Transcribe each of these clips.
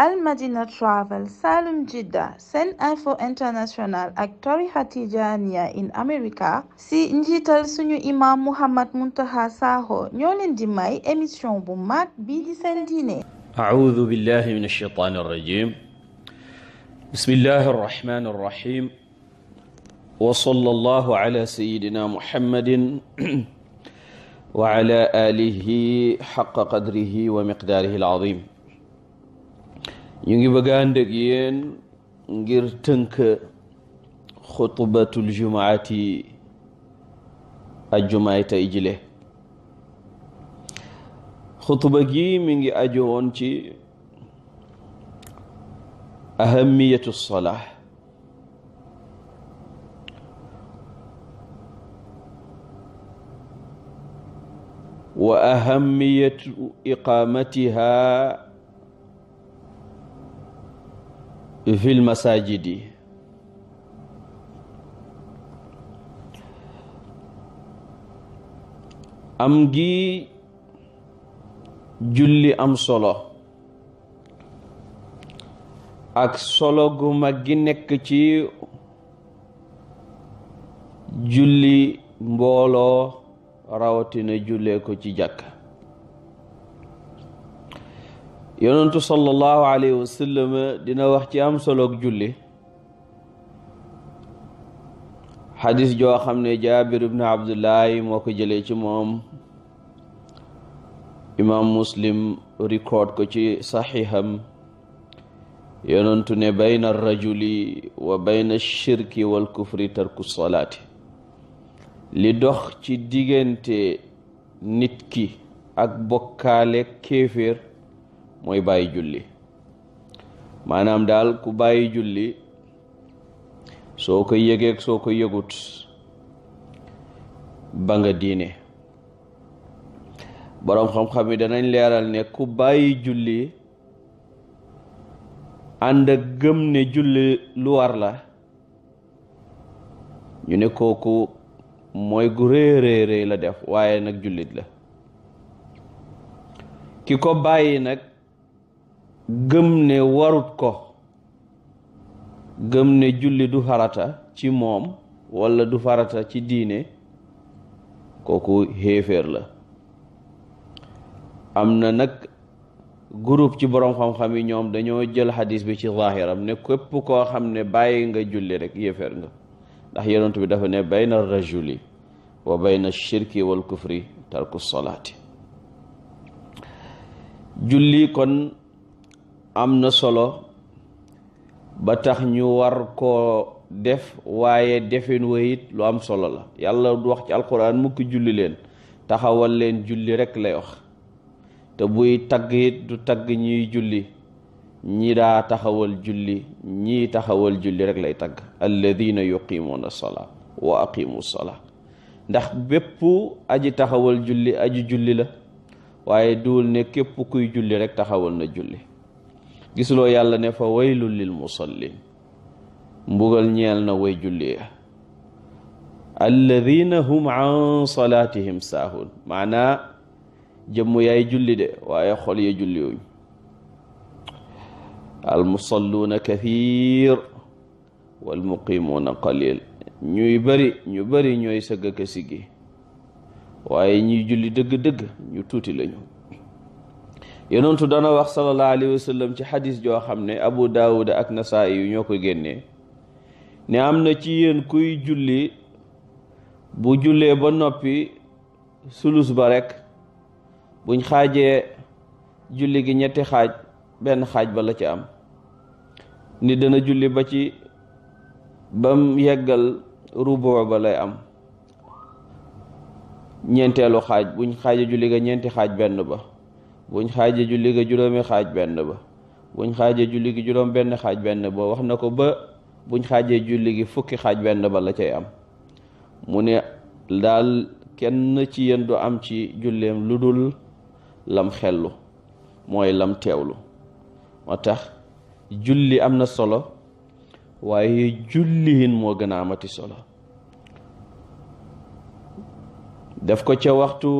المدينة ترافل سالم جدة Sen Info International ak tarixa Tijaaniya in America si njiital suñu imam Muhammad Muntaha Sakho ñoo leen di may émission bu mag bii di seen diine أعوذ بالله من الشيطان الرجيم بسم الله الرحمن الرحيم وصلى الله على سيدنا محمد وعلى آله حق قدره ومقداره العظيم ينجي بغان دقين نجير تنك خطبة الجمعة الجمعة إجله خطبة جي منجي أجوان جي أهمية الصلاة وأهمية إقامتها ville masajidi am gi julli am solo ak solo gu mag gi nekk ci julli mbooloo rawatina julle ko ci jàkka yonentu sallallahu alayhi wa dina wax ci am soloog julli xadis joo xam ne jaabir ibn abdullahi moo ko jëlee ci moom imaam muslim record ko ci saxiixam yonentu ne bayna rajuli wa bayna shirki wal kufri tarku salaati li dox ci diggante nit ki ak bokkaale kéeféer mooy bàyyi julli maanaam daal ku bàyyi julli soo ko yëgee soo ko yëgut ba nga diine boroom xam-xam yi danañ leeral ne ku bàyyi julli ànd ak gëm ne julli lu war la ñu ne kooku mooy gu rëy rëy rëy la def waaye nag jullit la ki ko bàyyi nag gëm ne warut ko gëm ne julli du farata ci moom walla du farata ci diine kooku xéeféer la am na nag gurup ci boroom xam-xam yi ñoom dañoo jël xadiis bi ci zaahiram ne képp koo xam ne bàyyi nga julli rek yéeféer nga ndax yonent bi dafa ne bayna rajuli wa bayna shirki wal kufri tarku salaati julli kon am na solo ba tax ñu war koo def waaye defin wayit lu am solo la yàlla du wax ci alquran mukk julli leen taxawal leen julli rekk lay wax te buy tagg it du tagg ñiy julli ñi daa taxawal julli ñii taxawal julli rekk lay tagg alladina yuqimuuna salaa wa aqimu salaa ndax bépp aji taxawal julli aji julli la waaye duwul ne képp kuy julli rekk taxawal na julli gisuloo yàlla ne fa waylul lil musallin mbugal ñeel na way julli ya alladina hum an salaatihim saahun maanaa jëmm yaay julli de waaye xol ya julliwuñ almusalluuna kathir walmuqimuuna qalil ñuy bari ñu bari ka siggi waaye ñuy julli dëgg-dëgg ñu tuuti lañu yonentu dana wax sallallahu alayhi wa ci xadis joo xam ne abu daawuda ak nasaa yu ñoo ko génnee ne am na ci yéen kuy julli bu jullee ba noppi sulus ba rekk buñ xaajee julli gi ñetti xaaj benn xaaj ba la ci am ni dana julli ba ci bam yeggal ruboo ba lay am ñeenteelu xaaj buñ xaajee julli ga ñeenti xaaj benn ba buñ xaajee julli ga juróomi xaaj benn ba buñ xaajee julli gi juróom benn xaaj benn ba wax na ko ba buñ xaajee julli gi fukki xaaj benn ba la cay am mu ne daal kenn ci yéen du am ci julleem lu dul lam xellu mooy lam teewlu moo tax julli am na solo waaye jullihin moo gën a amati solo def ko ca waxtu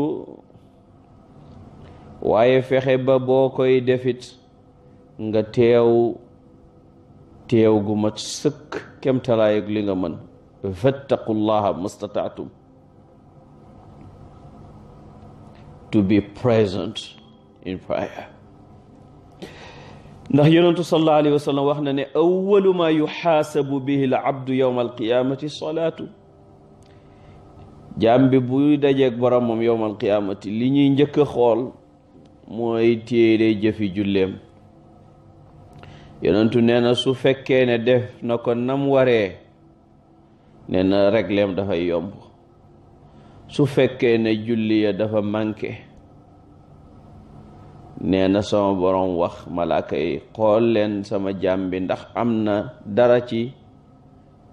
waaye fexe ba boo koy defit nga teew teew gu mat sëkk kemtalaayeg li nga mën fattaqullaha mastataatum to be present in prayer ndax yonentu sallallahu wax na ne awalu ma yuxaasabu bihi l abdu yowma alqiyamati salaatu jaam bi buy dajeeg boromam yowma alqiyamati li ñuy njëkk a xool mooy téere jëfi julleem yonentu nee na su fekkee ne def na ko nam waree nee regleem dafay yomb su fekkee ne julli ya dafa manqué nee na sama borom wax malaaka yi xool leen sama jaam bi ndax am na dara ci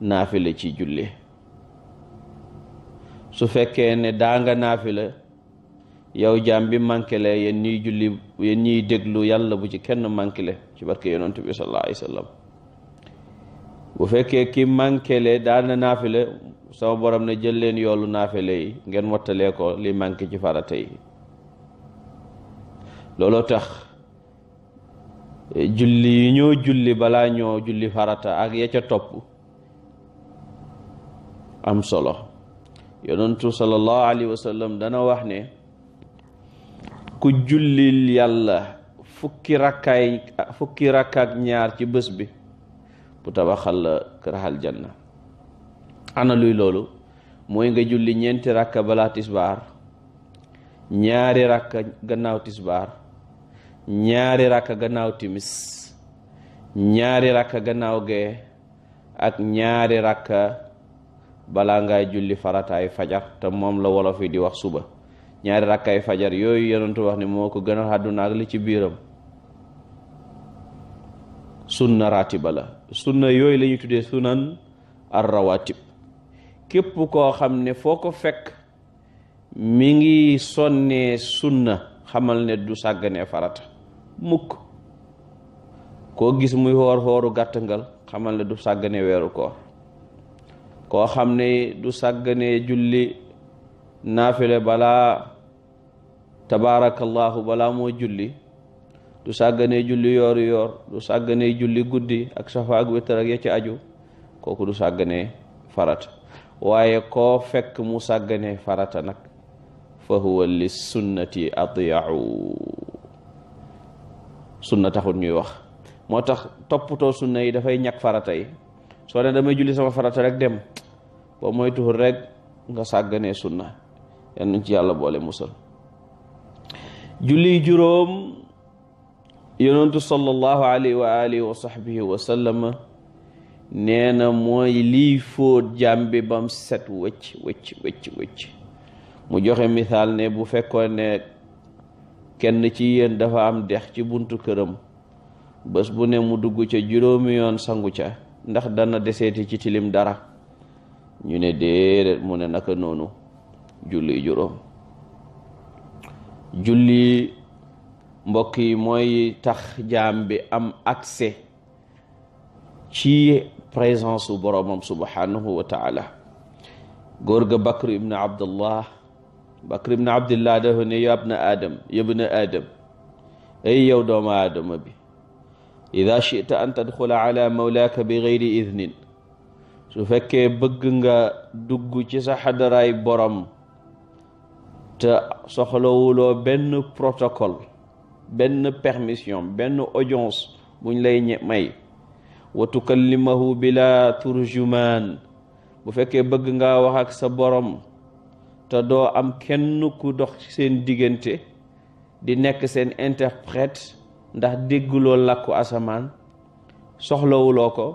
naafila ci julli su fekkee ne daa nga naafila yow jaam bi manquele yéen ñuy julli yéen ñuy déglu yàlla bu ci kenn manquele ci barke yonent bi sallallahu alayhi bu fekkee ki manquele daana naafile sama borom ne jël leen yoolu naafile yi ngeen mottalee ko li manqué ci farata yi looloo tax eh, julli yi ñoo julli balaa ñoo julli farata ak ya ca topp am solo yonentu sallallahu alayhi wa sallam dana wax ne ku jullil yàlla fukki rakkaay fukki rakka ñaar ci bi bu tabaxal la janna ana luy loolu mooy nga julli ñeenti rakka raka tisbaar ñaari rakka gannaaw tisbaar ñaari rakka gannaaw timis ñaari rakka gannaaw ge ak ñaari rakka balaa ngaa julli farataay fajar te moom la wolof di wax suba ñaari rakkay fajar yooyu yonentu wax ne moo ko gënal àdduna ak li ci biiram sunna ratiba la sunna yooyu lañuy tuddee sunan ar képp koo xam ne foo ko fekk mi ngi sonnee sunna xamal ne du sàggane farata mukk koo gis muy xoor xooru gàttangal xamal ne du sàggane weeru koor koo xam ne du sàgganee julli naafile balaa tabaarakallaahu balaa moo julli du sàgganee julli yoor yoor du sàgganee julli guddi ak safa ak wittar ak ya ci aju kooku du sàgganee farata waaye koo fekk mu sàgganee farata nag fa huwa li sunnati atiyau sunna taxul ñuy wax moo tax toppatoo sunna yi dafay ñàkk farata yi soo ne damay julli sama farata rek dem ba moytuwul rek nga sàgganee sunna yàlla nañ ci yàlla boole musal julli juróom yonantu sallallahu alayhi wa alihi wa sahbihi wa sallam nee na mooy liy fóot jàmbi bam set wëcc wëcc wëcc wëcc mu joxe misaal ne bu fekkoon ne kenn ci yéen dafa am dex ci buntu këram bés bu ne mu dugg ca juróomi yoon sangu ca ndax dana deseeti ci tilim dara ñu ne déedéet mu ne naka noonu julli juróom julli mbokk yi mooy tax jaam bi am accès ci présence su boromam subhanahu wa taala góor ga Bakr ibn Abdullah Bakr ibn Abdullah dafa ne ya ibna Adam ya ibna Adam ay yow doomu aadama bi ida chita an tadxula ala mawlaaka bi gayri idnin su fekkee bëgg nga dugg ci sa xadaraay borom te soxlawuloo benn protocole benn permission benn audience buñ lay may wa tukallimahu bila turjuman bu fekkee bëgg ngaa wax ak sa borom te doo am kenn ku dox seen diggante di nekk seen interprète ndax dégguloo làkku asamaan soxlawuloo ko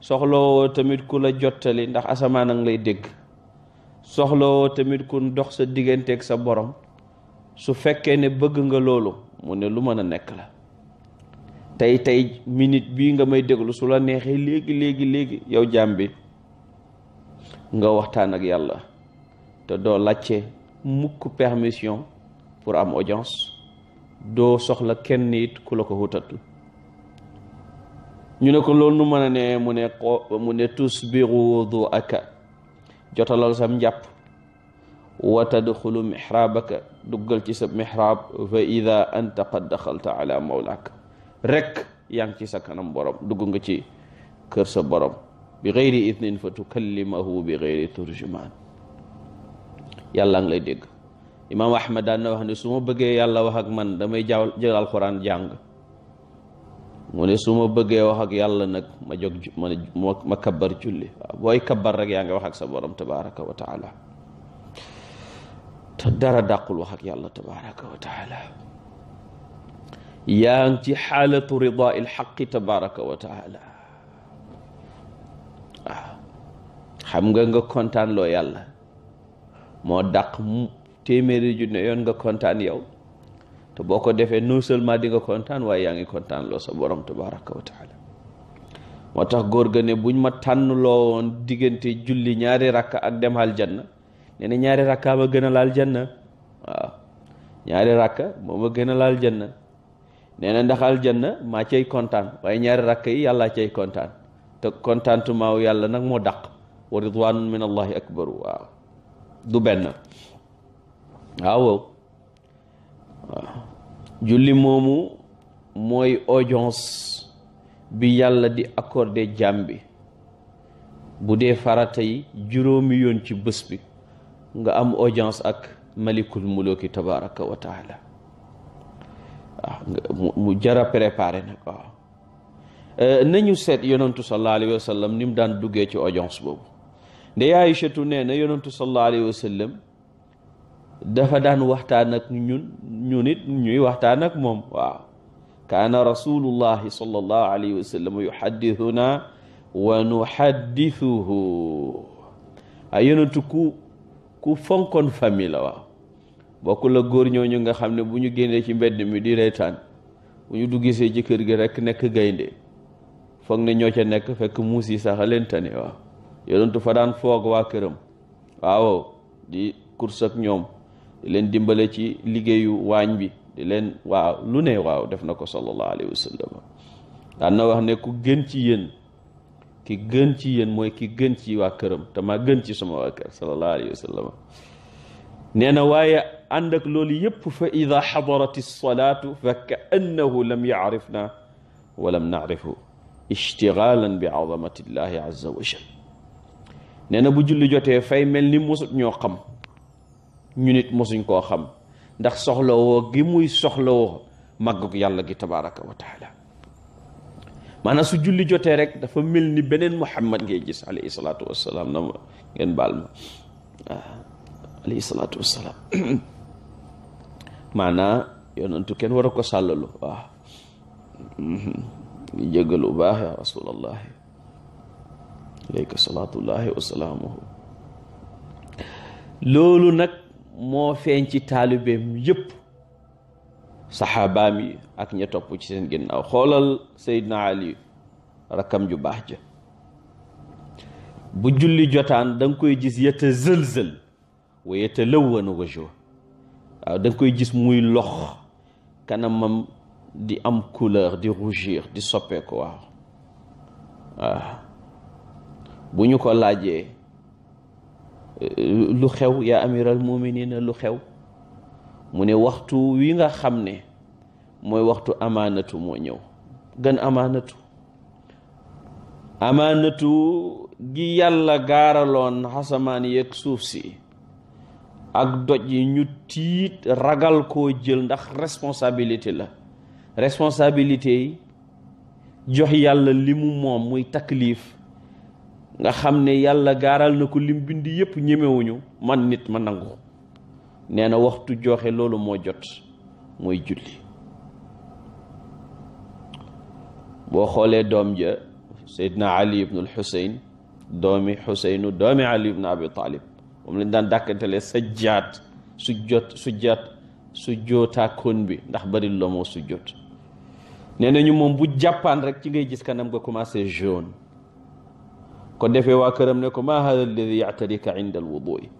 soxlawoo tamit ku la jottali ndax asamaan a ngi lay dégg soxlawoo tamit kun dox sa diggante ak sa borom su fekkee ne bëgg nga loolu mu ne lu mën a nekk la tey tey minute bi nga may déglu su la neexee léegi léegi léegi yow jaam bi nga waxtaan ak yàlla te doo làcce mukk permission pour am audience doo soxla kenn it ku la ko wutatu ñu ne ko loolu nu mën a ne mu ne mu ne tusbiru du aka jotalal sam japp wa tadkhulu mihrabaka duggal ci sa mihrab fa idha anta qad dakhalta ala mawlak rek yang ci sa kanam borom dugg nga ci keur sa borom bi gayri ithnin fa tukallimahu bi gayri turjuman yàlla ngi lay deg imam ahmad daan na wax ni suma beugé yàlla wax ak man damay jël alquran jàng mu su ma bëggee wax ak yàlla nag ma jóg ma ma kabbar julli booy kabbar rek yaa ngi wax ak sa borom tabaraka dara dàqul wax ak yàlla tabaraka wa taala ci xaalatu ridaa il xaqi tabaraka wa nga nga kontaan loo yàlla moo daq téeméeri junne yoon nga kontaan yow boo ko defee non seulement di nga kontaan waaye yaa ngi kontaan sa borom tabaraka wa moo tax góor ga ne buñ ma tànn loo woon diggante julli ñaari ràkk ak demaal aljanna nee na ñaari rakka ma gën a laal janna waaw ñaari rakka moo ma gën a laal janna nee na ndax aljanna maa cay kontaan waaye ñaari rakka yi yàlla cay kontaan te kontaantumaaw yàlla nag moo dàq wa ridwanun min allahi akbaru waaw du benn waaw waaw julli moomu mooy audience bi yàlla di accordé jaam bi bu dee faratay juróomi yoon ci bës bi nga am audience ak malikul mulooki tabaraka wa taala waaw ah, mu jara préparé nag waaw eh, seet yonantu sallallahu alayhi wa ni mu daan duggee ci audience boobu nde Aysatu nee na yonantu sallallahu alayhi wa dafa daan waxtaan ak ñun ñun it ñuy waxtaan ak moom waaw kaana rasulullahi sallallahu alayhi wa sallam yuhaddithuna wa nuhaddithuhu ay yonentu ku ku fonkoon famille la waaw bokku la góor ñooñu nga xam ne bu ñu génnee ci mbedd mi di reetaan bu ñu duggisee ci kër gi rekk nekk gaynde foog ne ñoo ca nekk fekk muus yi sax a leen tane waaw yonentu fa daan foog waa këram waaw di course ak ñoom di leen dimbale ci liggéeyu waañ bi di leen waaw lu ne waaw def na ko sallallahu alayhi wa sallam daan wax ne ku gën ci yéen ki gën ci yéen mooy ki gën ci waa këram te maa gën ci sama waa kër sallallahu alayhi wa sallam na waaye ànd loolu yépp fa ida xadarati salaatu fa ka lam yaarif na wa lam bi azamati llahi azza wa jal bu julli jotee fay mel ni musut ñoo xam ñu nit mosuñ koo xam ndax soxlawoo gi muy soxlawoo màggug yàlla gi tabaraka wa taala su julli jotee rek dafa mel ni beneen muhammad ngay gis alayhi salaatu wassalaam na ma ngeen baal ma ah, maanaa yonantu kenn war a ko sàllalu waaw mhm. ngi jéggalu baax ya rasulallahi alayka loolu nag moo feeñ ci taalibeem yépp saxaabaam yi ak ña topp ci seen ginnaaw xoolal Seydina Ali rakkam ju baax ja bu julli jotaan danga koy gis yeta zël-zël wa yeta lëwwana wajo waaw da koy gis muy lox kanamam di am couleur di rougir di soppeeku waaw waaw bu ñu ko laajee lu xew yaa amiral muminina lu xew mu ne waxtu wi nga xam ne mooy waxtu amaanatu moo ñëw gën amaanatu amaanatu gi yàlla gaaraloon xasamaan yeeg suuf si ak doj yi ñu tiit ragal ko jël ndax responsabilité la responsabilité yi jox yàlla li mu moom muy taklif nga xam ne yàlla gaaral na ko lim bind yépp ñemewuñu man nit ma nangu nee na waxtu joxe loolu moo jot mooy julli boo xoolee doom ja seydna ali ibnul xuseyn doomi xuseynu doomi ali ibnu abi taalib moom lañ daan dàkkantele sajjaat su jot su jaat su jootaakoon bi ndax bari lomoo su jot nee nañu moom bu jàppaan rek ci ngay gis kanam nga commencé jaune ko defe waa këram ne ko maa hada alladi yactarika inda alwudui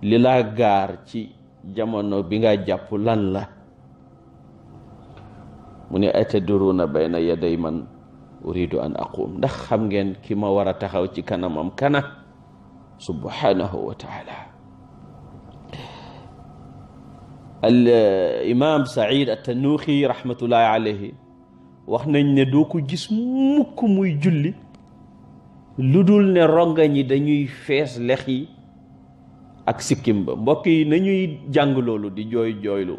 li laa gaar ci jamono bi nga jàpp lan la mu ne atadruuna bayna yaday man uridu an aqum ndax xam ngeen ki ma war a taxaw ci kanamam kana subhanahu wa taala al imam said attanuuxi rahmatullahi alayhi wax nañ ne doo ko gis muy julli lu dul ne rongañ yi dañuy fees lex yi ak sikkim ba mbokk yi nañuy jàng loolu di jooy jooylu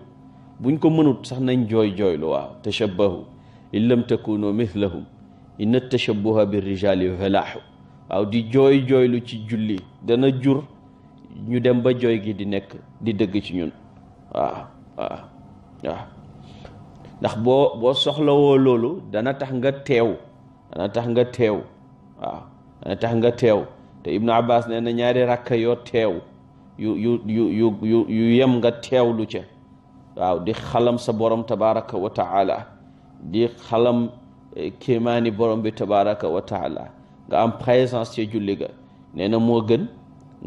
buñ ko mënut sax nañ jooy jooylu waaw tashabbahu in lam takunu mithlahum inna bi rijali falaahu waaw di jooy jooylu ci julli dana jur ñu dem ba jooy gi di nekk di dëgg ci ñun waaw waaw waaw ndax boo boo soxlawoo loolu dana tax nga teew dana tax nga teew waaw Eh, tax nga teew te ibnu abbas ne na ñaari rakka yoo teew yu yem nga teewlu ca waaw di xalam sa borom tabaraka wa taala di xalam eh, kéemaani borom bi tabaraka wa taala nga am présence ci julli ga nee na moo gën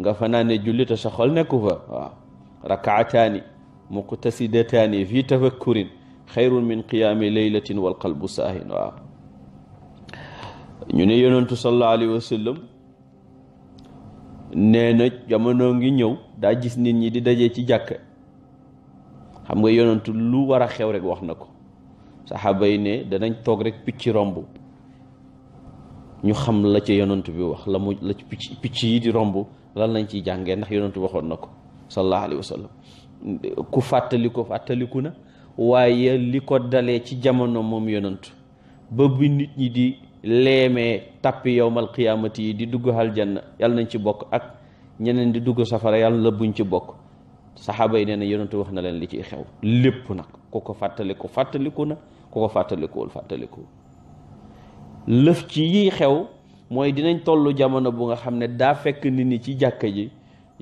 nga fanaane julli te sa xol nekku fa waaw rakaataani muqtasidataani fii tafakkurin xayrun min qiyaami laylatin wal qalbu saahin waaw ñu ne yonentu sallallahu alayhi wa sallam nee na jamono ngi ñëw daa gis nit ñi di daje ci jàkk xam nga yonentu lu war a xew rek wax na ko saxaaba yi ne danañ toog rek picc romb ñu xam la ca yonentu bi wax la mu la ci picc picc yi di romb lan lañ ciy jàngee ndax yonentu waxoon na ko sallallahu alayhi wa ku fàttaliku fàttaliku na waaye li ko dalee ci jamono moom yonentu ba bi nit ñi di leme tapi yowmal qiyaamati yi di dugg aljanna yàlla nañ ci bokk ak ñeneen di dugg safara yàlla buñ ci bokk saxaaba yi nee na yonentu wax na leen li ciy xew lépp nag ku ko fàttaliku fàttaliku na ku ko fàttalikuwul fàttaliku lëf ci yiy xew mooy dinañ toll jamono bu nga xam ne daa fekk nit ñi ci jàkka ji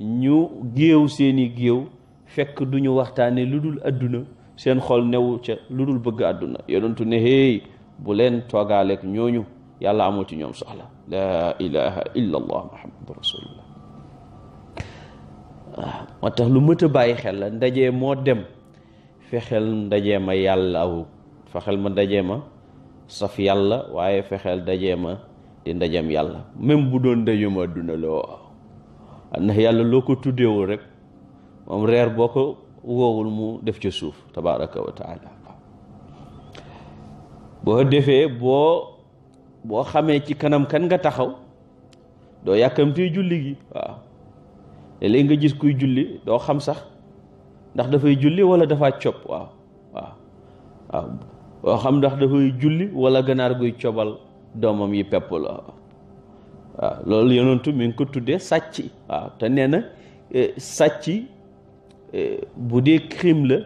ñu géew seeni géew fekk duñu waxtaane seen xol newu bëgg yonentu ne hey bulen togalek ñooñu yàlla amul ci ñoom soxla la ilaha illa allah muhammadu rasulullah waaw moo tax lu mët a bàyyi xel la ndaje moo dem fexeel ndaje ma yàlla aw fexeel ma ndaje ma saf yàlla waaye fexeel ndaje ma di ndajem yàlla même bu doon ndaje ma adduna la waaw ndax yàlla loo ko tuddeewul rek moom reer boo ko mu def ci suuf tabaraka taala boo defee boo boo xamee ci kanam kan nga taxaw doo yàkkamtee julli gi waaw léeg-léeg nga gis kuy julli doo xam sax ndax dafay julli wala dafa cob waaw waaw waaw doo xam ndax dafay julli wala ganaar guy cobal doomam yi pepp la waaw loolu yonentu mi ngi ko tuddee sàcc waaw te nee eh, sàcc eh, bu dee crime la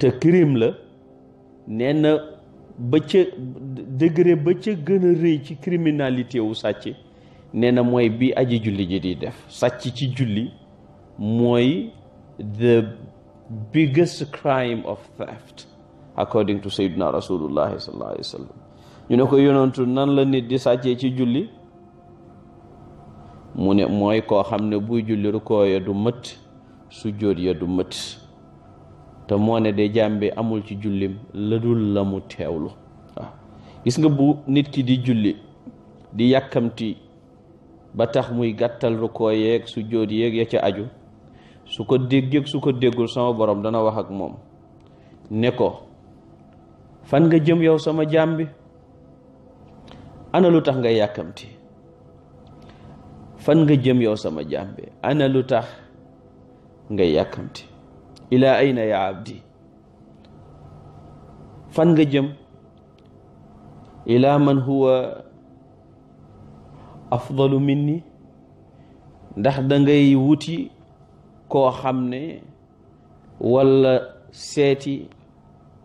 te crime la nee ba ca degré ba ca gën a rëy ci criminalité wu sàcc nee na mooy bi aji julli ji di def sàcc ci julli mooy the biggest crime of theft according to sayyidina rasulullahi sallallahu alayhi wa sallam ñu ne ko yonantu nan la nit di sàccee ci julli mu ne mooy koo xam ne buy julli rukkoo ya du mët su ya du mët te moo ne de jàmbe amul ci jullim la dul la mu teewlu waaw gis nga bu nit ki di julli di yàkkamti ba tax muy gàttal rukkoo yeeg su jóot yeeg ya ca aju su ko dégg su ko déggul sama borom dana wax ak moom ne ko fan nga jëm yow sama jaam bi ana lu tax nga yàkkamti fan nga jëm yow sama jaam bi ana lu tax nga yàkkamti ilaa ayna yaa abdi fan nga jëm ilaa man huwa afdalu minni ndax dangay wuti koo xam ne walla seeti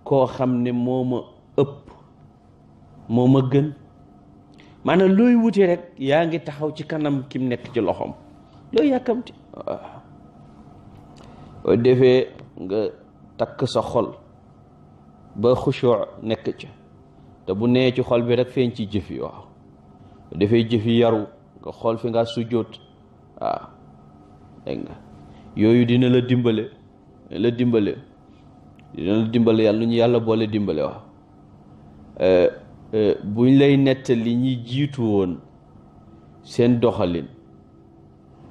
koo xam ne moo ma ëpp moo ma gën maanaam looy wuti rekk yaa ngi taxaw ci kanam kim nekk ci loxoom looy yàkkamti ah. boo defee nga takk sa xol ba xushuuc nekk ca te bu nee ci xol bi rek feeñ ci jëf yi waaw boo defee jëf yaru nga xool fi nga sujjóot waaw yooyu dina la dimbale la dimbale dina la dimbale yàlla lu ñu yàlla boole dimbale waaw eh, eh, buñ lay nettali ñi jiitu woon seen doxalin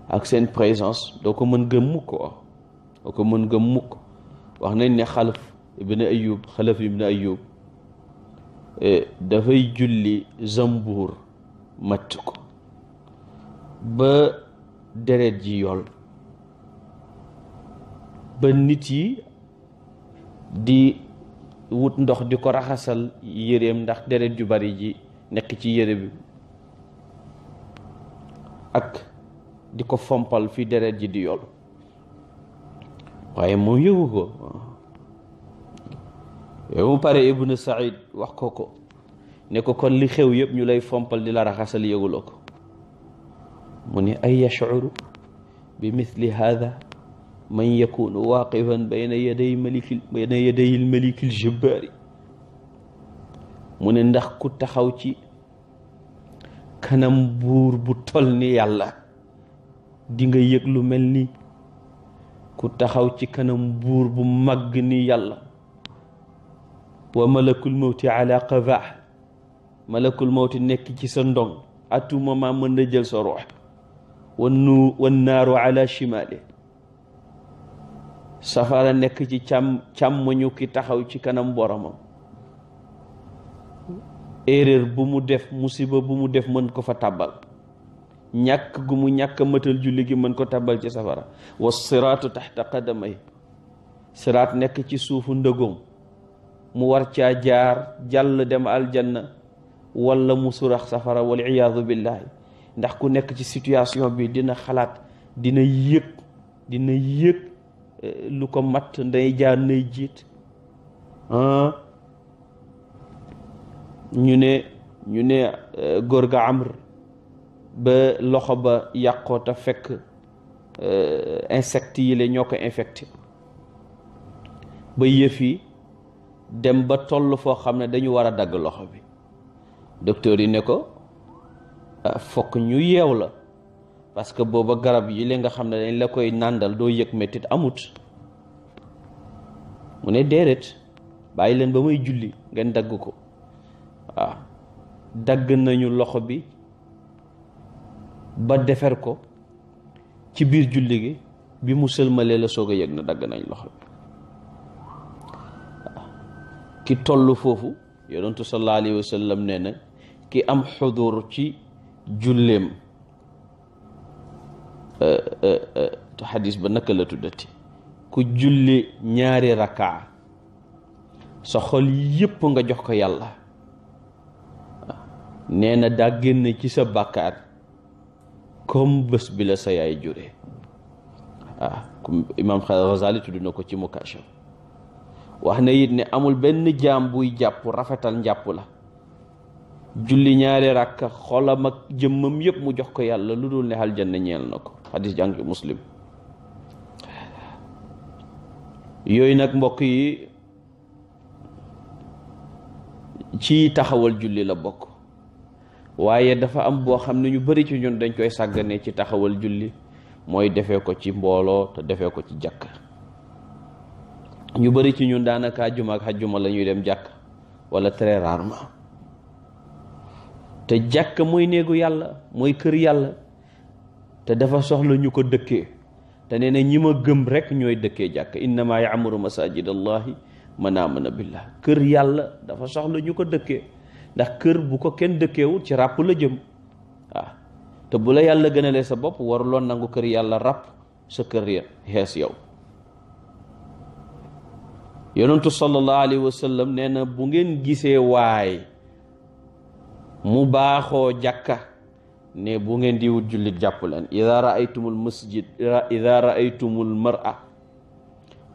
ak seen présence doo ko mën gëm ko waaw ko mën nga mukk wax nañ ne xalaf ibn ayub xalaf ibn ayub dafay julli zambuur matt ko ba deret ji yool ba nit yi di wut ndox di ko raxasal yéreem ndax deret ju bari ji nekk ci yére bi ak di ko fompal fi deret ji di yool waaye moom yëgu yow pare ibnu saïd wax koko ne ko kon li xew yeb ñu lay fompal di la raxasal yeguloko muni ay yash'uru bi mithli hada man yakunu waqifan bayna yaday maliki bayna yaday al malik al mu muni ndax ku taxaw ci kanam bur bu tolni yàlla di nga yëg lu melni ku taxaw ci kanam buur bu mag ni yàlla wa malakul mawti ala qavah malakul mawti nekk ci sa ndong atuma tout mën na jël sa ruux wannu wannaaru ala chimali safara nekk ci càmm càmmoñu ki taxaw ci kanam boromam erreur bu mu def musiba bu mu def mën ko fa tàbbal ñàkk gu mu ñàkk matal julli gi mën ko tabal ci safara wa siraatu taxta qadamay siraat nekk ci suufu ndëgoom mu war caa jaar jàll dem aljana wala mu safara wal iyaadu billahi ndax ku nekk ci situation bi dina xalaat dina yëg dina yëg eh, lu ko mat nday jaar nay jiit ñu ne ñu ne eh, góor ga amr ba loxo ba yàqoo te fekk euh, insectes yi la ñoo ko infecte ba yëf yi dem ba toll foo xam ne dañu war a dagg loxo bi docteur yi ne ko ah, fokk ñu yeew la parce que booba garab yi li nga xam ne dañ la koy nàndal doo yëg mettit amut mu ne déedéet bàyyi leen ba may julli ngeen dagg ko waaw dagg nañu loxo bi ba defar ko ci biir julli gi bi mu sëlmalee la soog a yëg na dagg nañ loxo bi ki toll foofu yonentu sallallahu alayhi wa sallam ki am xudur ci julleem euh, euh, euh, te ba naka la tuddati ku julli ñaari rakaa sa xol yépp nga jox ko yàlla nee na daa génn ci sa bàkkaar comme bés bi la sa yaay jure waaw ah, comme imam Ghazali tudd na ko ci mukaasha wax na it ne amul benn jaam buy jàpp rafetal njàpp la julli ñaari ràkk xolam ak jëmmam yépp mu jox ko yàlla lu dul ne aljanna ñeel na ko xadis jàng muslim yooyu nag mbokk yi ci taxawal julli la bokk waaye dafa am boo xam ne ñu bari ci ñun dañ koy sàgganee ci taxawal julli mooy defee ko ci mbooloo te defee ko ci jàkk ñu bari ci ñun daanaka àjjuma ak àjjuma la ñuy dem jàkk wala très rarement te jàkk mooy néegu yàlla mooy kër yàlla te dafa soxla ñu ko dëkkee te nee na ñi ma gëm rek ñooy dëkkee jàkk innama yaamuru masajid allahi man amana billah kër yàlla dafa soxla ñu ko dëkkee ndax kër bu ko kenn dëkkeewul ci ràpp la jëm waaw te bu la yàlla gënalee sa bopp waruloon nangu kër yàlla ràpp sa kër ya xees yow yonentu sallallahu alayhi wa nee na bu ngeen gisee waay mu baaxoo jàkka ne bu ngeen di wut jullit jàpp leen ida raaytumul masjid ida raaytumul mar'a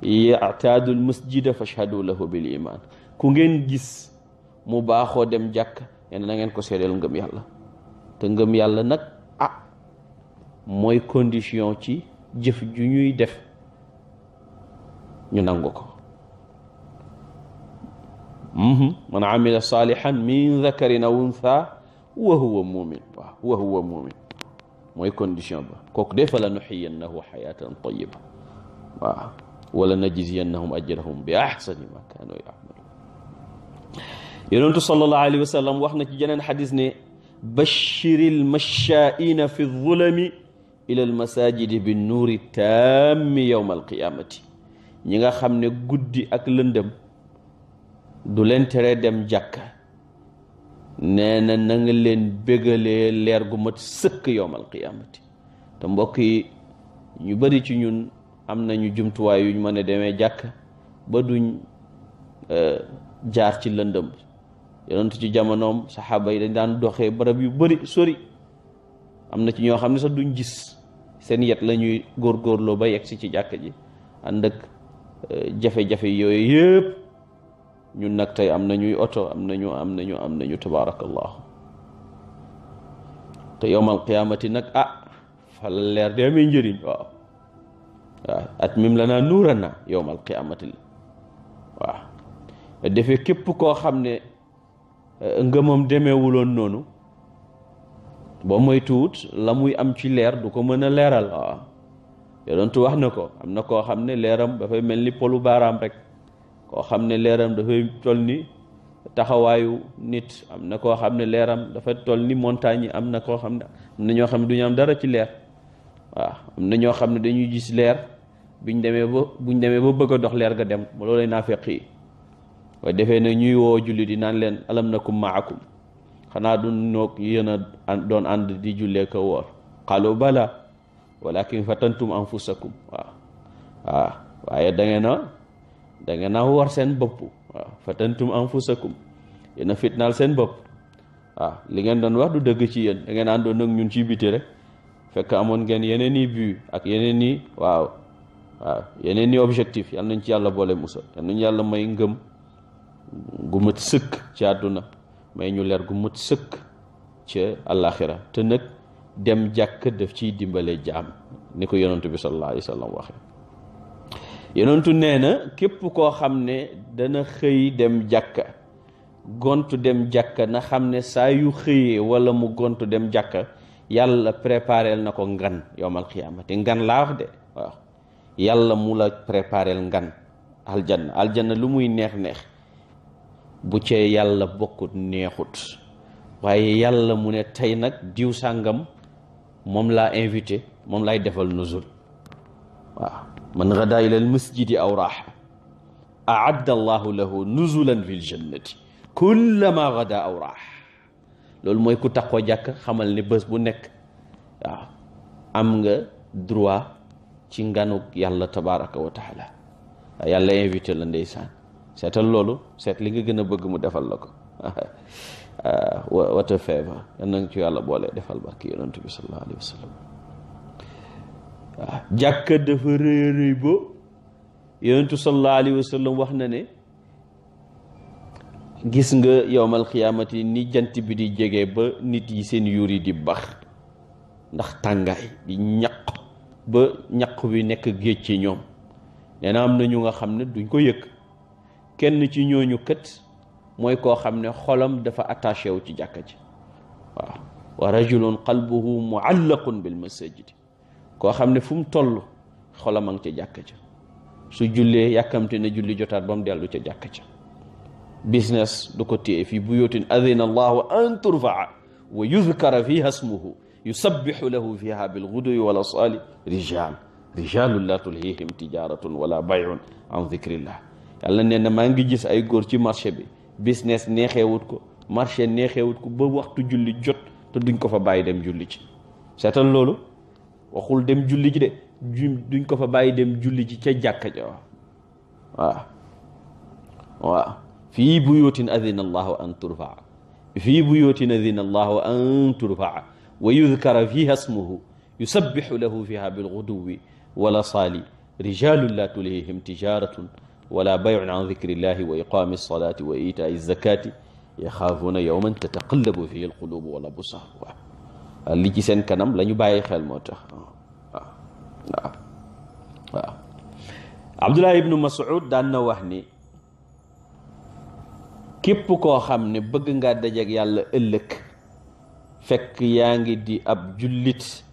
yataadul masjida fashhadu lahu bil iman ku ngeen gis mu baaxoo dem jàkk yéen na ngeen ko seedeel ngëm yàlla te ngëm yàlla nag ah mooy condition ci jëf ju ñuy def ñu nangu ko man amila salihan min dakarin aw untha wa huwa mumin waaw wa huwa mumin moy condition ba kok de la nuhiyannahu hayatan tayyiba wa wala najziyannahum ajrahum bi ahsani ma kanu yacmaluun yonentu sallallahu alayhi wa sallam wax na ci jeneen xadis ne bashiril mashaaina fi zulami ila al masajidi bi nuuri tammi yowma alqiyamati ñi nga xam ne guddi ak lëndëm du leen tere dem jàkka nee na na leen bégalee leer gu mat sëkk yowmal qiyamati te mbokk yi ñu bari ci ñun am nañu jumtuwaay yuñ mën a demee jàkk ba duñ euh, jaar ci lëndëm bi yonent ci jamonoom saxaaba yi dañ daan doxee barab yu bëri sori am na ci ñoo xam ne sa duñ gis seen yet lañuy góor góorloo ba yegg si ci jàkk ji ànd ak euh, jafe-jafe yooyu yëpp ñun nag tey am na ñuy oto am nañu am nañu am nañu tabaarakallahu te yowmal qiyaamati nag a ah, fa la leer di amee njëriñ waaw waaw at mim la naa nuura na yowmal qiyaamati la waaw defee képp koo xam ne Euh, ngëmam demeewuloon noonu boo moytuwut la muy am ci leer du ko mën a leeral waaw ah. yonentu wax na ko am na koo xam ne leeram dafay mel ni polu baaraam rek koo xam ne leeram dafay toll ni taxawaayu nit am na koo xam ne leeram dafa toll ni montagne yi am na koo xam ne na ñoo xam ne du ñu am dara ci leer waaw ah. am na ñoo xam ne dañuy gis leer buñ demee ba buñ demee ba bëgg a dox leer ga dem loolay naafeq yi ba defee ne ñuy woo julli di naan leen alam nakum maakum xanaa du noog yéen doon ànd di jullee ko woor xalu bala walakin fatantum anfusakum waaw waaw waaye da ngeen a da seen bopp waaw fatantum anfusakum yéen a fitnaal seen bopp li ngeen doon wax du dëgg ci yéen da ngeen àndoon nag ñun ci biti rek fekk amoon ngeen yeneen i but ak yeneen i waaw waaw yeneen i objectif yal nañ ci yàlla boole musa yal nañ yàlla may ngëm gu mët sëkk ci àdduna may ñu leer gu mët sëkk ca àllaaxira te nag dem jàkk def ciy dimbale jaam ni ko yonentu bi solo alayhi wa sallam waxe nee na képp koo xam ne dana xëy dem jàkka gontu dem jàkka na xam ne saa yu xëyee wala mu gontu dem jàkka yàlla préparel na ko ngan yowmal xiyaamati ngan laa wax de waaw yàlla mu la préparel ngan aljanna aljanna lu muy neex-neex bu ca yàlla bokkut neexut waye yàlla mu ne tey nag diw sàngam mom la invité mom lay defal nuzul wa man gada ila al masjid aw rah aadda allah lahu nuzulan fil l jannati kullama gada aw rah lol moy ku takko jak xamal ni bés bu nek wa am nga droit ci nganuk yàlla tabaraka wa taala yàlla invité la ndeysaan seetal loolu seet li nga gën a bëgg mu defal la ko wata feeba yan nanga ci yàlla boole defal barki yonent bi sallallahu alayhi wa sallam waaw ah, jàkka dafa rëy rëy ba yonentu sallallahu alayhi wax na ne gis nga yowmal xiyaamati ni jant bi di jege ba nit yi seen yuur yi di baax ndax tàngaay di ñaq ba ñaq wi nekk géej ci ñoom nee am na ñu nga xam ne duñ ko yëkk kenn ci ñooñu kët mooy koo xam ne xolam dafa attaché wu ci jàkka ji waaw wa rajulun qalbuhu muallaqun bil masajidi koo xam ne fu mu toll xolam a ngi ca jàkka ja su jullee yàkkamte ne julli jotaat ba mu dellu ca jàkka ja business du ko téye fi buyutin adina allahu an turfaa wa yudkara fiha smuhu yusabbihu lahu fiha bilgudui wala sali rijal rijalun la tulhihim tijaratun wala bayun an dhikrillah yàlla nee na maa ngi gis ay góor ci marché bi business neexeewut ko marché neexeewut ko ba waxtu julli jot te duñ ko fa bàyyi dem julli ci seetal loolu waxul dem julli ji de duñ ko fa bàyyi dem julli ci ca jàkka ja waaw waaw fii buyutin adina allahu an turfaa fii buyutin adina allahu an turfaa wa yudkara fiha smuhu yusabbihu lahu fiha bilguduwi wala saali rijalun la tulihihim tijaratun wala bayun an dikrillahi wa iqaami salaati wa itaai zakati yaxaafuuna yowman tataqallabu fihi alqulubu wala busaar waaw li ci seen kanam lañu bàyyi xel moo tax waaw ibnu mas'ud daan na wax ni képp koo xam ne bëgg nga dajeek yàlla ëllëg fekk yaa ngi di ab jullit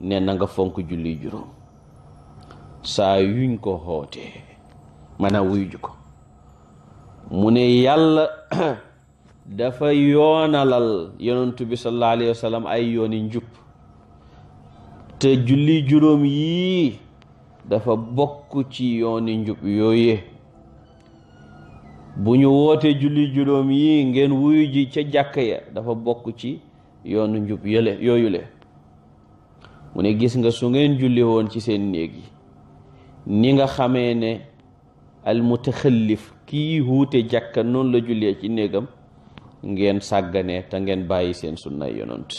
ne na nga fonk julli juróom saa yuñ ko xootee maanaam wuyu ji ko mu ne yàlla dafa yoonalal yonentu bi sallallahu alayhi wa ay yooni njub te julli juróom yii dafa bokk ci yooni njub yooye bu ñu wootee julli juróom yi ngeen wuyu ji ca jàkk ya dafa bokk ci yoonu njub yële yooyule mu ne gis nga su ngeen julli woon ci seen néeg yi ni nga xamee ne المتخلف كي هو تجاك نون لجولي أجي نيغم نغين ساقاني تنغين بايسين سين سنة يونونت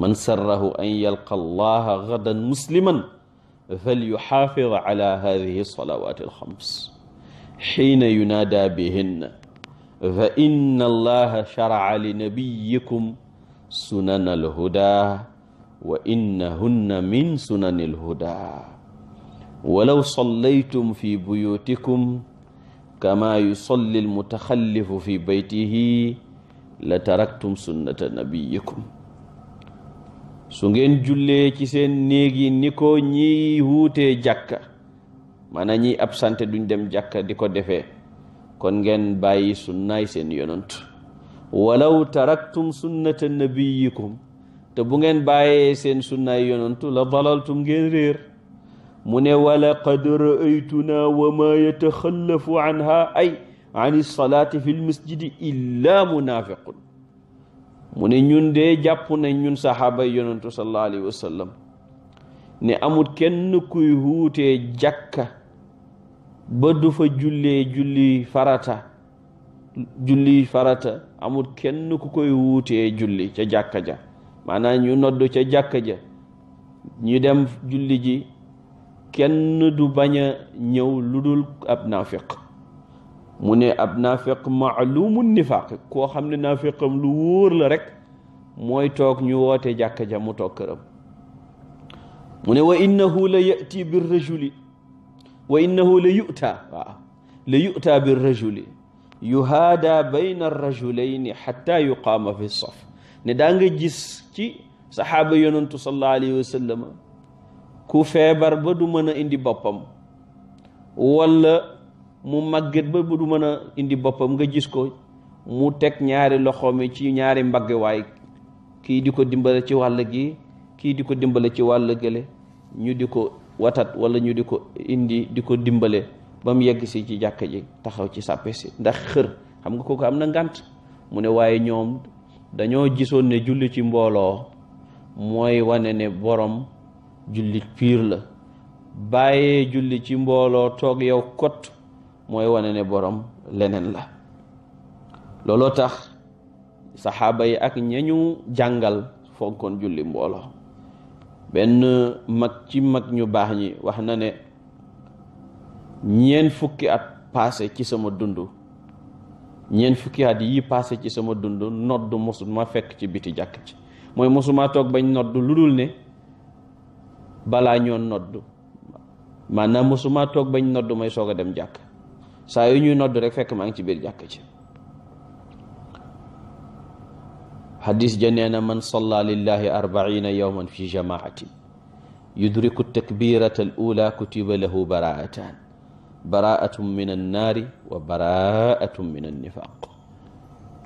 من سره أن يلقى الله غدا مسلما فليحافظ على هذه الصلوات الخمس حين ينادى بهن فإن الله شرع لنبيكم سنن الهدى وإنهن من سنن الهدى walaw sallaytum fi buyutikum kama yusalli almutaxallifu fi baytihi la taraktum sunnata nabiyikum su ngeen jullee ci seen néeg yi ni ko ñiy wuutee jàkka maanaam ñiy absente duñ dem jàkka di ko defee kon ngeen bàyyi sunnaay seen yonant walaw taraktum sunnata nabiyikum te bu ngeen bàyyee seen sunnaay yonontu la dalaltum ngeen réer mu ne walaqad raaytunaa wa maa yataxallafu anha ay an salaati fi lmasjidi illa munaafiqun mu ne ñun dee jàpp nañ ñun saxaaba yi yonentu sallallahu alayhi ne amul kenn kuy wuutee jàkka ba du fa julli farata julli farata amul kenn ku koy wuutee julli ca jàkka ja maanaa ñu nodd ca jàkka ja ñu dem julli ji كن دو بانيا نيو لودول اب نافق من اب نافق معلوم النفاق كو خامن نافقم لو وور لا رك موي توك ني ووتي جاكا جا مو توك رم من وانه لا ياتي بالرجل وانه لا يؤتى لا يؤتى بالرجل يهادى بين الرجلين حتى يقام في الصف ني داغي جيس تي صحابه يونس صلى الله عليه وسلم ku feebar ba du mën a indi boppam walla mu màgget ba du mën a indi boppam nga gis ko mu teg ñaari loxoom yi ci ñaari mbagg waay kii di ko dimbale ci wàll gi kii di ko dimbale ci wàll gële ñu di ko watat walla ñu di ko indi di ko dimbale ba mu yegg si ci jàkk ji taxaw ci sàppe si ndax xër xam nga kooku am na ngànt mu ne waaye ñoom dañoo gisoon ne julli ci mbooloo mooy wane ne borom jullit piir la bàyyee julli ci mbooloo toog yow kot mooy wane ne boroom leneen la looloo tax saxaaba yi ak ñañu jàngal fonkoon julli mbooloo benn mag ci mag ñu baax ñi wax na ne ñeent fukki at passé ci sama dund ñeent fukki at yi passé ci sama dund nodd ma fekk ci biti jàkk ci mooy mosuma toog bañ nodd lu dul ne balaa ñoo nodd maanaam musuma toog bañ noddu may soog a dem jàkk saa yu ñuy nodd rek fekk maa ngi ci biir jàkk ci xadis ja nee na man salla lillahi arbaina yowman fi jamaatin yudriku takbirata al ula kutiba lahu baraatan baraatum min annaari wa baraatum min annifaq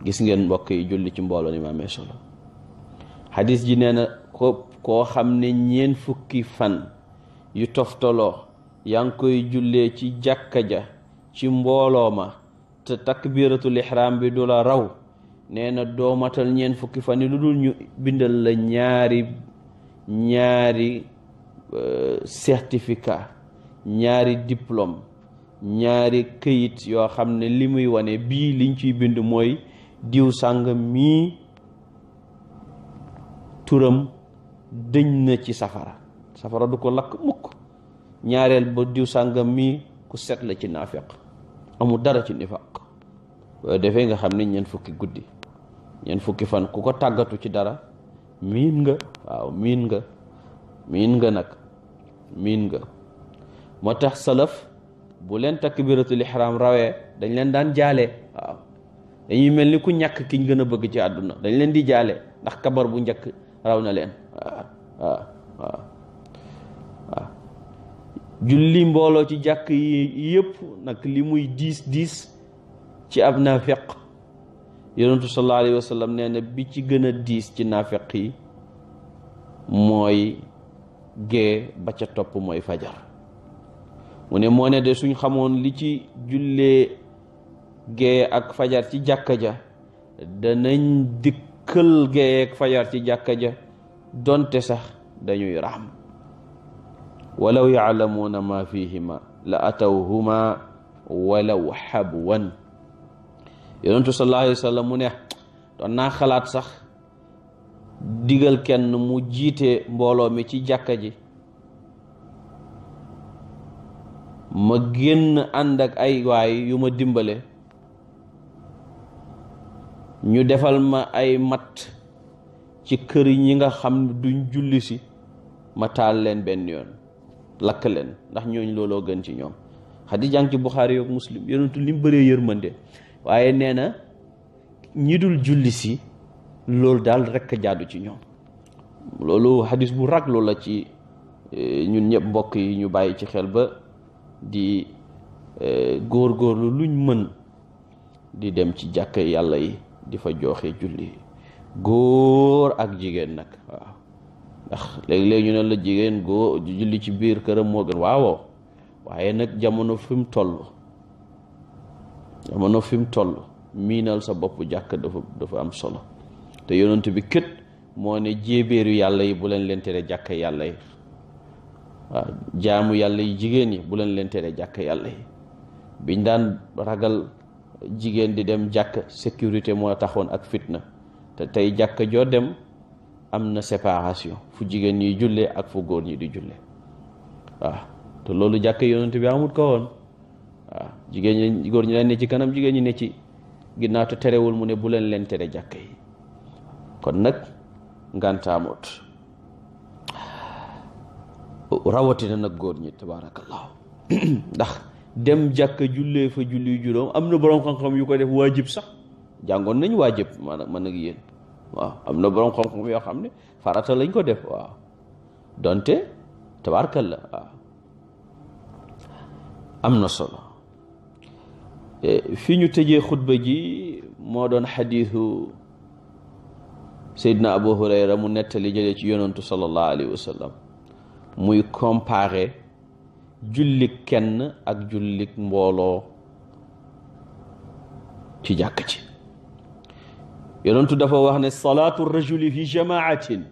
gis ngeen mbokk yi julli ci mbooloo ma amee solo koo xam ne ñeent fukki fan yu toftaloo yaa ngi koy jullee ci jàkka ja ci mbooloo ma te takbiratul ihram bi du la raw nee na doomatal ñeent fukki fan yi lu dul ñu bindal la ñaari ñaari sertifika euh, ñaari diplôme ñaari këyit yoo xam ne li muy wane bii liñ ciy bind mooy diw sàng mii turam dëñ na ci safara safara du ko lakk mukk ñaareel ba diw sàngam mii ku set la ci naafeq amul dara ci nifaq waaye defee nga xam ne ñeent fukki guddi ñeent fukki fan ku ko tàggatu ci dara miin nga waaw miin nga miin nga nag miin nga moo tax sëlëf bu leen takbiratul ihram rawee dañ leen daan jaale waaw dañuy mel ni ku ñàkk kiñ gën a bëgg ci àdduna dañ leen di jaale ndax kabar bu njëkk raw na leen waaw waaw waaw julli mbooloo ci jàkk yi yépp nag li muy diis diis ci ab naafeq yonentu sallallahu alayhi wa sallam bi ci gën a diis ci naafeq yi mooy gée ba ca topp mooy fajar mu ne moo ne de suñ xamoon li ci jullee gée ak fajar ci jàkka ja danañ dikk kël geyeeg fajar ci jàkka ja donte sax dañuy raxm walaw yaalamuuna ma fihima la atawhuma walaw xabwan yonentu sallallahu alayhi wa sallam mu ne doon naa xalaat sax digal kenn mu jiite mbooloo mi ci jàkka ji ma génn ànd ak ay waay yu ma dimbale ñu defal ma ay mat ci kër ñi nga xam ne duñ julli si ma taal leen benn yoon lakk leen ndax ñooñ looloo gën ci ñoom xadis jàng ci Buxaari yoog Muslim yonentu li mu bëree waaye nee na ñi dul julli si loolu daal rekk jaadu ci ñoom loolu xadis bu raglu la ci e, ñun ñëpp mbokk yi ñu bàyyi ci xel ba di e, góorgóorlu luñ mën di dem ci jàkka yàlla yi di fa jooxe julli góor ak jigéen nag waaw ndax léeg-léeg ñu ne la jigéen góor julli ci biir këram moo gën waawoo waaye nag jamono fi mu toll jamono fi mu toll miinal sa bopp jàkk dafa dafa am solo te yonent bi kët moo ne jéebéeru yàlla yi bu leen leen tere jàkk yàlla yi waaw jaamu yàlla yi jigéen yi bu leen leen jàkk yàlla daan ragal jigéen di dem jàkk sécurité moo taxoon ak fitna te tey jàkk joo dem am na séparation fu jigéen ñuy jullee ak fu góor ñi di jullee waaw te loolu jàkk yonent bi amut ko woon waaw jigéen ñi góor ñi daan ne ci kanam jigéen ñi ne ci ginnaaw terewul mu ne bu leen leen tere jàkk yi kon nag ngàntaamut rawatina nag góor ñi tabaarakallaahu ndax dem jàkka jullee fa julli juróom am na borom xam-xam yu ko def waajib sax jàngoon nañ waajib maanaam man ak yéen waaw am na borom xam-xam yoo xam ne farata lañ ko def waaw donte tabarkal la waaw am na solo e, fi ñu tëjee xutba ji moo doon xadiisu Seydina Abu Hurayra mu nettali jëlee ci yonantu sallallahu alayhi wa muy compare jullik kenn ak jullik mbooloo ci jàkk ci dafa wax ne salaatu rajuli fi jamaatin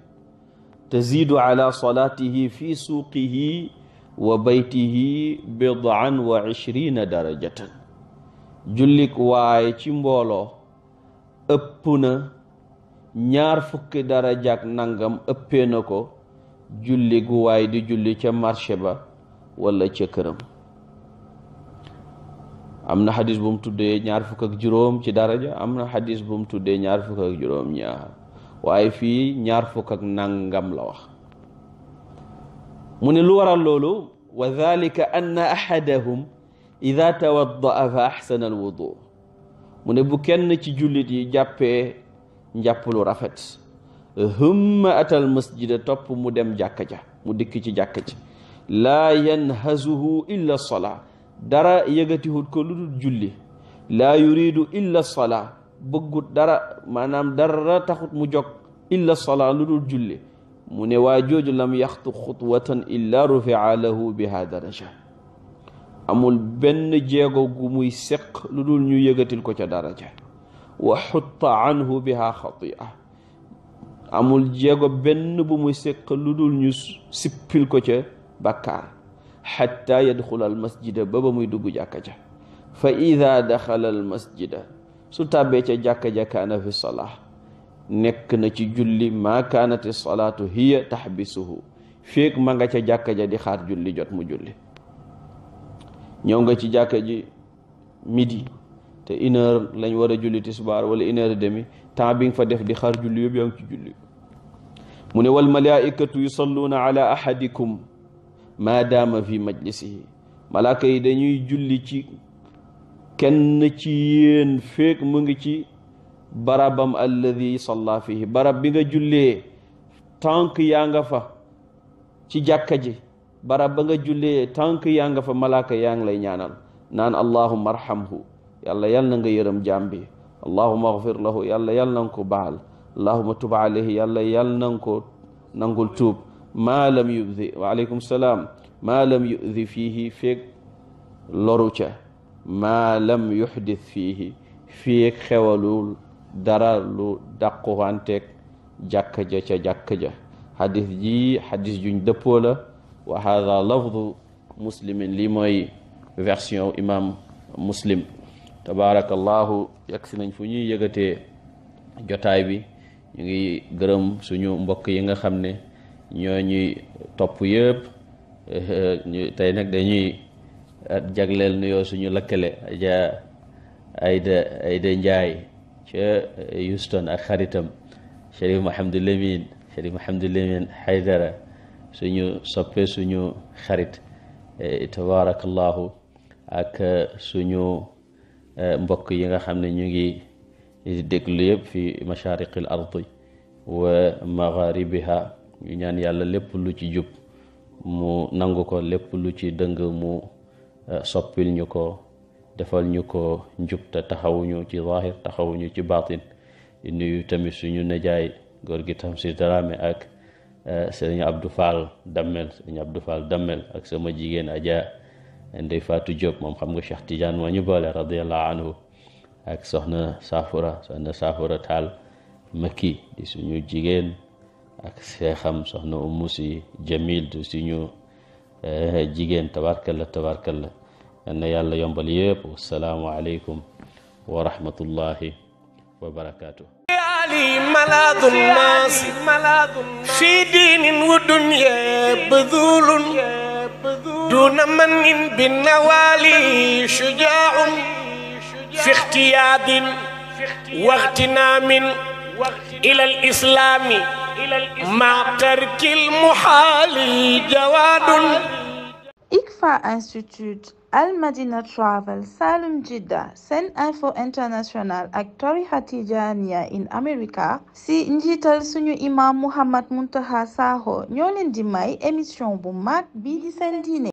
taziidu ala salaatihi fi suuqihi wa baytihi bid'an wa ishrina darajatan jullik waay ci mbooloo ëpp na ñaar fukki darajaak nangam ëppee na ko julli gu di julli ca marché ba wala ca këram am na xadis bu mu tuddee ñaar fukk ak juróom ci daraja am na xadis bu mu tuddee ñaar fukk ak juróom ñaar waaye fii ñaar fukk ak nangam la wax mu ne lu waral loolu wa dalika anna axadahum ida tawaddaa fa axsana alwudu mu ne bu kenn ci jullit yi jàppee njàpp lu rafet humma atal masjida topp mu dem jàkka ja mu dikk ci jàkka ja لا ينهزه إلا الصلاة dara yagati hut ko ludul julli la yuridu illa sala bëggut dara maanaam dara taxut mu jog illa sala ludul julli mu ne waa jooju lam yaxtu xutwatan illa rufia lahu biha daraja amul benn jeego gu muy seq lu dul ñu yëgatil ko ca daraja wa xutta anhu biha xatia amul jeego benn bu muy seq lu dul ñu sippil ko ca bakkaar xatta yadxula almasjida ba ba muy dugg jàkka ja fa ida daxala almasjida su tàbbee ca jàkka ja kaana fi salaa nekk na ci julli maa kaanati salaatu hiya taxbisuhu féeg ma nga ca jàkka ja di xaar julli jot mu julli ñëw nga ci jàkka ji midi te une heure lañ war a julli tisbaar wala une heure demi temps bi nga fa def di xaar julli yëpp yaa ngi ci julli mu ne wal malaikatu yusalluuna ala ahadikum maadaama fi majlisihi malaaka yi dañuy julli ci kenn ci yéen feek mu ngi ci barabam alladi salla barab bi nga jullee tànk yaa nga fa ci jàkka ji barab ba nga jullee tànk yaa nga fa malaaka yaa ngi lay ñaanal naan allahumma arhamhu yàlla yal na nga yërëm jaam bi allahumma agfir lahu yàlla yal na baal allahumma tub alayhi yàlla yal na nga tuub ما لم يؤذي وعليكم السلام ما لم يؤذي فيه فيك لروچا ما لم يحدث فيه فيك خولول درالو دقوانتك جاك جا جاك جا حديث جي حديث جون دبولا وهذا لفظ مسلم لي فيرسيون امام مسلم تبارك الله يكسي نان فني يغتي جوتاي بي نيغي گرم سونو مبوك ييغا خامني ñoo ñuy topp yëpp tey nag dañuy jagleel nuyoo suñu lëkkale aja ayda ayda njaay ca Houston ak xaritam Cherif Mouhamadou Lamine Cherif Mouhamadou Lamine Haydara suñu soppe suñu xarit tabarakallahu ak suñu mbokk yi nga xam ne ñu ngi déglu yëpp fi mashariqi al ardi wa magharibiha ñu ñaan yàlla lépp lu ci jub mu nangu ko lépp lu ci dëng mu eh, soppil ñu ko defal ñu ko njub te taxawuñu ci zaahir taxawuñu ci baatin di nuyu tamit suñu nejaay góor gi Tamsir Dramé ak eh, sëriñ Abdou Fall Dammel sëriñ Abdou Fall Dammel ak sama jigéen Adja Ndey Fatou Diop moom xam nga Cheikh Tidiane moo ñu boole radiyallahu anhu ak soxna Saafura soxna Saafura Taal Makki di suñu jigéen ak seexam soxna Umu si Jamil du suñu jigéen tabarkalla tabarkalla na yàlla yombal yépp wasalaamu aleykum wa rahmatullahi wa barakaatu ملاذ الناس في دين ودنيا بذول دون من بالنوالي شجاع في اختياد واغتنام إلى الإسلام مع ترك المحال جواد ICFA Institute Al Madina Travel Salum Jidda Sen Info International ak tarixa Tijaaniya in America si njiital suñu imam Mouhammad Muntaqa Sakho ñoo di may émission bu mag bii di seen